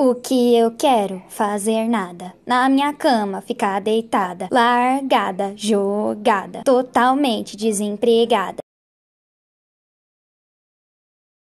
O que eu quero? Fazer nada. Na minha cama, ficar deitada, largada, jogada, totalmente desempregada.